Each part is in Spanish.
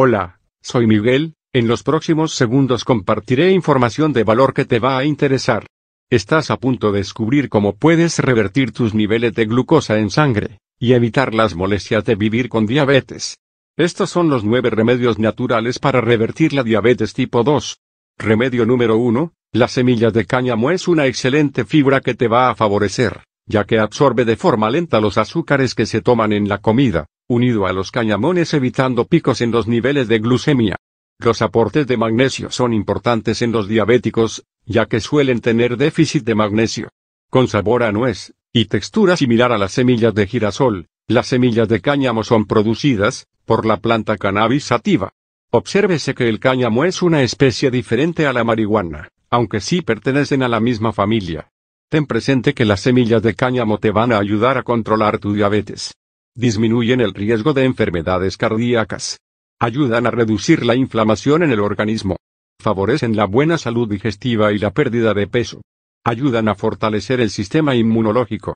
Hola, soy Miguel, en los próximos segundos compartiré información de valor que te va a interesar. Estás a punto de descubrir cómo puedes revertir tus niveles de glucosa en sangre, y evitar las molestias de vivir con diabetes. Estos son los nueve remedios naturales para revertir la diabetes tipo 2. Remedio número 1. Las semillas de cáñamo es una excelente fibra que te va a favorecer, ya que absorbe de forma lenta los azúcares que se toman en la comida unido a los cañamones evitando picos en los niveles de glucemia. Los aportes de magnesio son importantes en los diabéticos, ya que suelen tener déficit de magnesio. Con sabor a nuez, y textura similar a las semillas de girasol, las semillas de cáñamo son producidas, por la planta cannabis sativa. Obsérvese que el cáñamo es una especie diferente a la marihuana, aunque sí pertenecen a la misma familia. Ten presente que las semillas de cáñamo te van a ayudar a controlar tu diabetes disminuyen el riesgo de enfermedades cardíacas, ayudan a reducir la inflamación en el organismo, favorecen la buena salud digestiva y la pérdida de peso, ayudan a fortalecer el sistema inmunológico.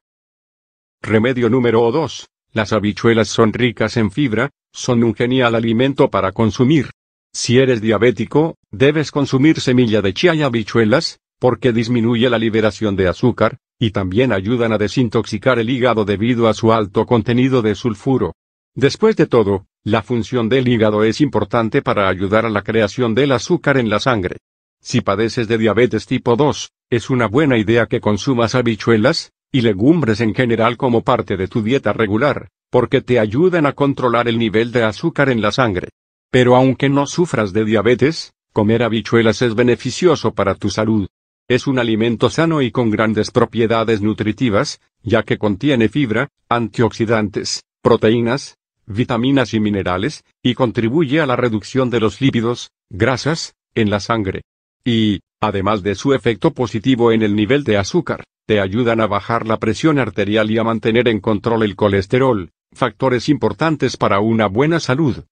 Remedio número 2. Las habichuelas son ricas en fibra, son un genial alimento para consumir. Si eres diabético, debes consumir semilla de chía y habichuelas, porque disminuye la liberación de azúcar, y también ayudan a desintoxicar el hígado debido a su alto contenido de sulfuro. Después de todo, la función del hígado es importante para ayudar a la creación del azúcar en la sangre. Si padeces de diabetes tipo 2, es una buena idea que consumas habichuelas y legumbres en general como parte de tu dieta regular, porque te ayudan a controlar el nivel de azúcar en la sangre. Pero aunque no sufras de diabetes, comer habichuelas es beneficioso para tu salud. Es un alimento sano y con grandes propiedades nutritivas, ya que contiene fibra, antioxidantes, proteínas, vitaminas y minerales, y contribuye a la reducción de los lípidos, grasas, en la sangre. Y, además de su efecto positivo en el nivel de azúcar, te ayudan a bajar la presión arterial y a mantener en control el colesterol, factores importantes para una buena salud.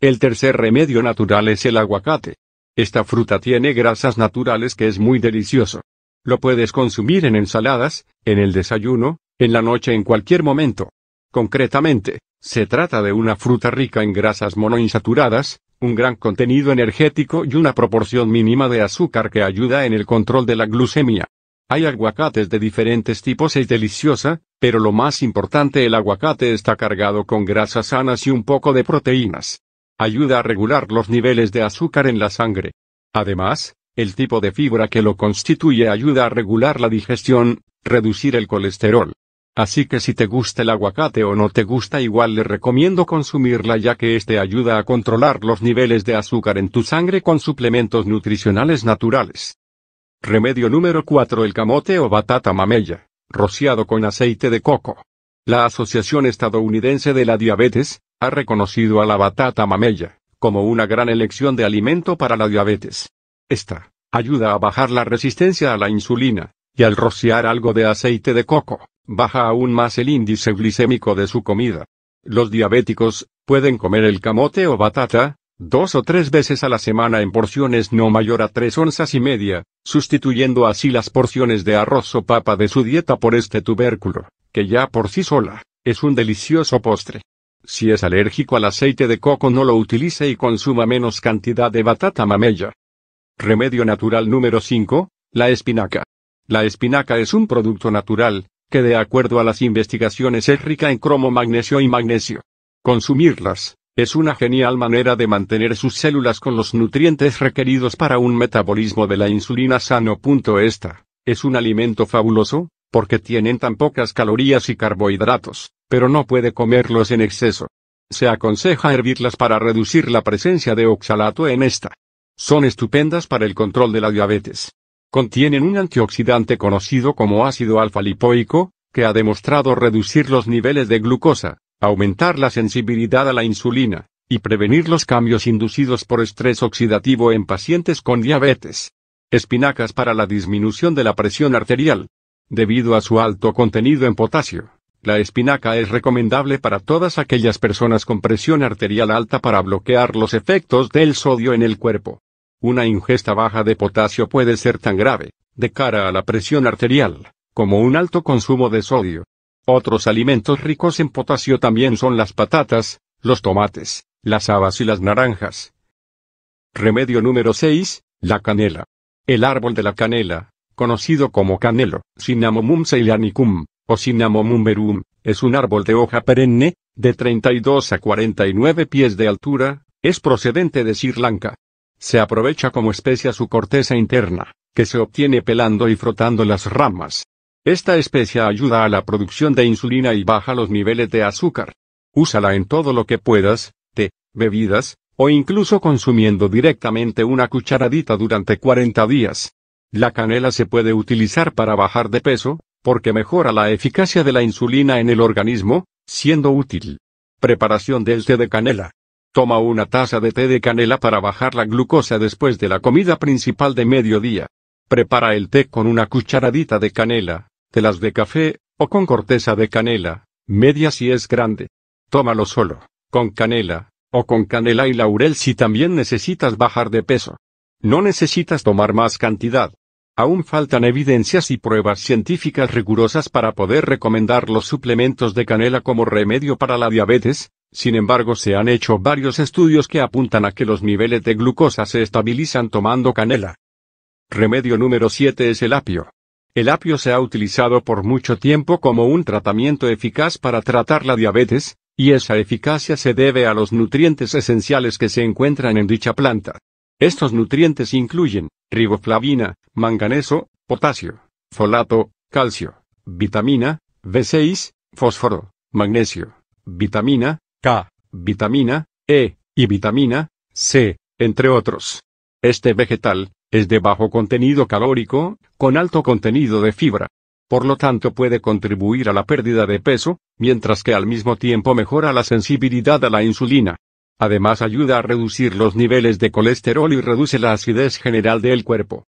El tercer remedio natural es el aguacate. Esta fruta tiene grasas naturales que es muy delicioso. Lo puedes consumir en ensaladas, en el desayuno, en la noche en cualquier momento. Concretamente, se trata de una fruta rica en grasas monoinsaturadas, un gran contenido energético y una proporción mínima de azúcar que ayuda en el control de la glucemia. Hay aguacates de diferentes tipos, es deliciosa, pero lo más importante el aguacate está cargado con grasas sanas y un poco de proteínas. Ayuda a regular los niveles de azúcar en la sangre. Además, el tipo de fibra que lo constituye ayuda a regular la digestión, reducir el colesterol. Así que si te gusta el aguacate o no te gusta igual le recomiendo consumirla ya que este ayuda a controlar los niveles de azúcar en tu sangre con suplementos nutricionales naturales. Remedio número 4 El camote o batata mamella, rociado con aceite de coco. La Asociación Estadounidense de la Diabetes, ha reconocido a la batata mamella como una gran elección de alimento para la diabetes. Esta ayuda a bajar la resistencia a la insulina, y al rociar algo de aceite de coco, baja aún más el índice glicémico de su comida. Los diabéticos pueden comer el camote o batata, dos o tres veces a la semana en porciones no mayor a tres onzas y media, sustituyendo así las porciones de arroz o papa de su dieta por este tubérculo, que ya por sí sola, es un delicioso postre. Si es alérgico al aceite de coco no lo utilice y consuma menos cantidad de batata mamella. Remedio natural número 5, la espinaca. La espinaca es un producto natural, que de acuerdo a las investigaciones es rica en cromo, magnesio y magnesio. Consumirlas, es una genial manera de mantener sus células con los nutrientes requeridos para un metabolismo de la insulina sano. Esta, es un alimento fabuloso, porque tienen tan pocas calorías y carbohidratos, pero no puede comerlos en exceso. Se aconseja hervirlas para reducir la presencia de oxalato en esta. Son estupendas para el control de la diabetes. Contienen un antioxidante conocido como ácido alfa-lipoico, que ha demostrado reducir los niveles de glucosa, aumentar la sensibilidad a la insulina, y prevenir los cambios inducidos por estrés oxidativo en pacientes con diabetes. Espinacas para la disminución de la presión arterial. Debido a su alto contenido en potasio, la espinaca es recomendable para todas aquellas personas con presión arterial alta para bloquear los efectos del sodio en el cuerpo. Una ingesta baja de potasio puede ser tan grave, de cara a la presión arterial, como un alto consumo de sodio. Otros alimentos ricos en potasio también son las patatas, los tomates, las habas y las naranjas. Remedio número 6. La canela. El árbol de la canela, conocido como canelo, Cinnamomum ceilanicum, o es un árbol de hoja perenne, de 32 a 49 pies de altura, es procedente de Sri Lanka. Se aprovecha como especia su corteza interna, que se obtiene pelando y frotando las ramas. Esta especia ayuda a la producción de insulina y baja los niveles de azúcar. Úsala en todo lo que puedas, té, bebidas, o incluso consumiendo directamente una cucharadita durante 40 días. La canela se puede utilizar para bajar de peso, porque mejora la eficacia de la insulina en el organismo, siendo útil. Preparación del té de canela. Toma una taza de té de canela para bajar la glucosa después de la comida principal de mediodía. Prepara el té con una cucharadita de canela, telas de café, o con corteza de canela, media si es grande. Tómalo solo, con canela, o con canela y laurel si también necesitas bajar de peso. No necesitas tomar más cantidad. Aún faltan evidencias y pruebas científicas rigurosas para poder recomendar los suplementos de canela como remedio para la diabetes, sin embargo se han hecho varios estudios que apuntan a que los niveles de glucosa se estabilizan tomando canela. Remedio número 7 es el apio. El apio se ha utilizado por mucho tiempo como un tratamiento eficaz para tratar la diabetes, y esa eficacia se debe a los nutrientes esenciales que se encuentran en dicha planta. Estos nutrientes incluyen riboflavina, manganeso, potasio, folato, calcio, vitamina, B6, fósforo, magnesio, vitamina, K, vitamina, E, y vitamina, C, entre otros. Este vegetal, es de bajo contenido calórico, con alto contenido de fibra. Por lo tanto puede contribuir a la pérdida de peso, mientras que al mismo tiempo mejora la sensibilidad a la insulina. Además ayuda a reducir los niveles de colesterol y reduce la acidez general del cuerpo.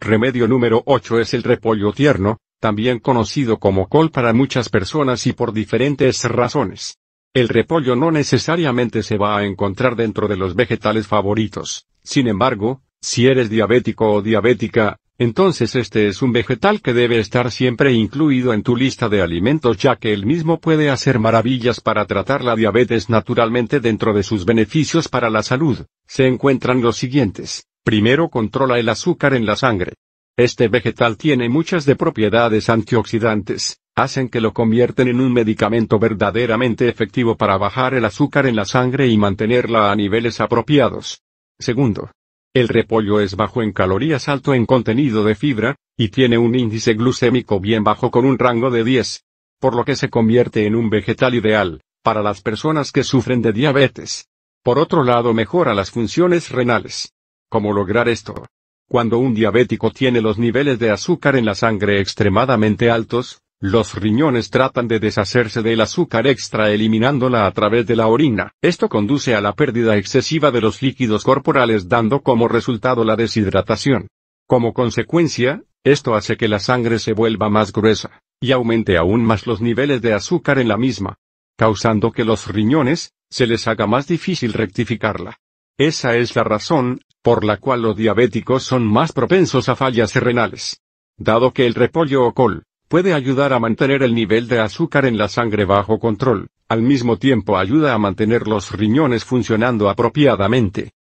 Remedio número 8 es el repollo tierno, también conocido como col para muchas personas y por diferentes razones. El repollo no necesariamente se va a encontrar dentro de los vegetales favoritos. Sin embargo, si eres diabético o diabética, entonces este es un vegetal que debe estar siempre incluido en tu lista de alimentos ya que el mismo puede hacer maravillas para tratar la diabetes naturalmente dentro de sus beneficios para la salud. Se encuentran los siguientes. Primero controla el azúcar en la sangre. Este vegetal tiene muchas de propiedades antioxidantes, hacen que lo convierten en un medicamento verdaderamente efectivo para bajar el azúcar en la sangre y mantenerla a niveles apropiados. Segundo, el repollo es bajo en calorías, alto en contenido de fibra, y tiene un índice glucémico bien bajo con un rango de 10, por lo que se convierte en un vegetal ideal, para las personas que sufren de diabetes. Por otro lado, mejora las funciones renales. ¿Cómo lograr esto? Cuando un diabético tiene los niveles de azúcar en la sangre extremadamente altos, los riñones tratan de deshacerse del azúcar extra eliminándola a través de la orina. Esto conduce a la pérdida excesiva de los líquidos corporales dando como resultado la deshidratación. Como consecuencia, esto hace que la sangre se vuelva más gruesa, y aumente aún más los niveles de azúcar en la misma, causando que los riñones, se les haga más difícil rectificarla. Esa es la razón, por la cual los diabéticos son más propensos a fallas renales. Dado que el repollo o col puede ayudar a mantener el nivel de azúcar en la sangre bajo control, al mismo tiempo ayuda a mantener los riñones funcionando apropiadamente.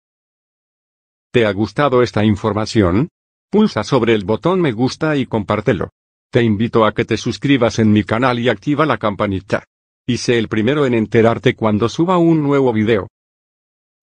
¿Te ha gustado esta información? Pulsa sobre el botón me gusta y compártelo. Te invito a que te suscribas en mi canal y activa la campanita. Y sé el primero en enterarte cuando suba un nuevo video.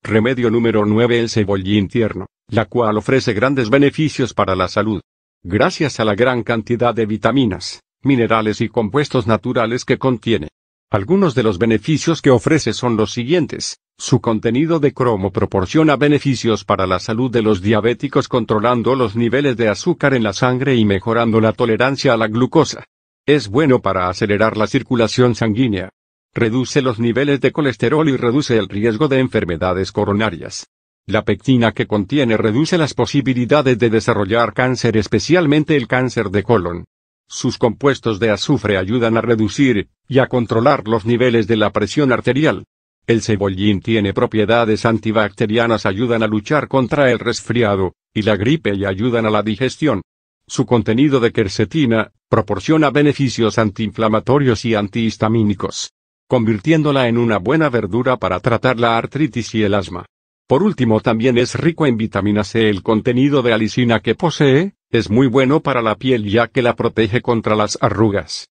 Remedio número 9 El cebollín tierno, la cual ofrece grandes beneficios para la salud. Gracias a la gran cantidad de vitaminas, minerales y compuestos naturales que contiene. Algunos de los beneficios que ofrece son los siguientes. Su contenido de cromo proporciona beneficios para la salud de los diabéticos controlando los niveles de azúcar en la sangre y mejorando la tolerancia a la glucosa. Es bueno para acelerar la circulación sanguínea, reduce los niveles de colesterol y reduce el riesgo de enfermedades coronarias. La pectina que contiene reduce las posibilidades de desarrollar cáncer, especialmente el cáncer de colon. Sus compuestos de azufre ayudan a reducir y a controlar los niveles de la presión arterial. El cebollín tiene propiedades antibacterianas, ayudan a luchar contra el resfriado y la gripe y ayudan a la digestión. Su contenido de quercetina proporciona beneficios antiinflamatorios y antihistamínicos convirtiéndola en una buena verdura para tratar la artritis y el asma. Por último, también es rico en vitamina C. El contenido de alicina que posee es muy bueno para la piel ya que la protege contra las arrugas.